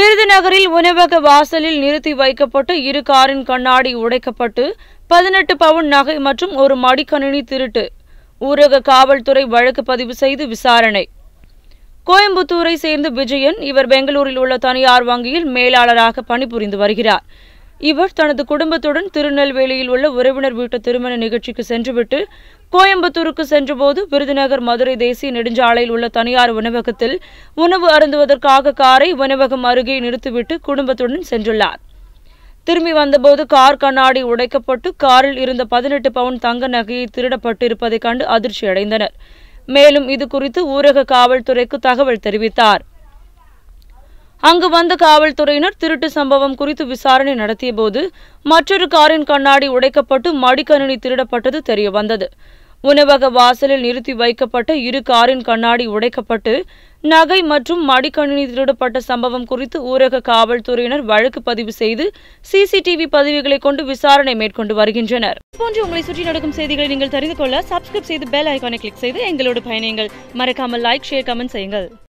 விருதுநகரில் உணவக வாசலில் நிறுத்தி வைக்கப்பட்டு இரு காரின் கண்ணாடி உடைக்கப்பட்டு பதினெட்டு பவுன் நகை மற்றும் ஒரு மடிக்கணினி திருட்டு ஊரக காவல்துறை வழக்கு பதிவு செய்து விசாரணை கோயம்புத்தூரை சேர்ந்த விஜயன் இவர் பெங்களூரில் உள்ள தனியார் வங்கியில் மேலாளராக பணிபுரிந்து வருகிறார் இவர் தனது குடும்பத்துடன் திருநெல்வேலியில் உள்ள உறவினர் வீட்டு திருமண நிகழ்ச்சிக்கு சென்றுவிட்டு கோயம்புத்தூருக்கு சென்றபோது விருதுநகர் மதுரை தேசிய நெடுஞ்சாலையில் உள்ள தனியார் உணவகத்தில் உணவு அருந்துவதற்காக காரை உணவகம் அருகே நிறுத்திவிட்டு குடும்பத்துடன் சென்றுள்ளார் திரும்பி வந்தபோது கார் கண்ணாடி உடைக்கப்பட்டு காரில் இருந்த பதினெட்டு பவுன் தங்க நகையை திருடப்பட்டிருப்பதைக் கண்டு அதிர்ச்சியடைந்தனர் மேலும் இது குறித்து ஊரக காவல்துறைக்கு தகவல் தெரிவித்தார் அங்கு வந்த காவல்துறையினர் திருட்டு சம்பவம் குறித்து விசாரணை நடத்திய போது மற்றொரு காரின் கண்ணாடி உடைக்கப்பட்டு மடிக்கணினி திருடப்பட்டது தெரியவந்தது உணவக வாசலில் நிறுத்தி வைக்கப்பட்ட இரு காரின் கண்ணாடி உடைக்கப்பட்டு நகை மற்றும் மடிக்கணினி திருடப்பட்ட சம்பவம் குறித்து ஊரக காவல்துறையினர் வழக்கு பதிவு செய்து சிசிடிவி பதிவுகளை கொண்டு விசாரணை மேற்கொண்டு வருகின்றனர் போன்று உங்களை சுற்றி நடக்கும் செய்திகளை நீங்கள் தெரிந்து கொள்ள சப்ஸ்கிரைப் செய்து பெல் ஐக்கானை கிளிக் செய்து எங்களோடு பயணியுங்கள் மறக்காமல் லைக் ஷேர் கமெண்ட் செய்யுங்கள்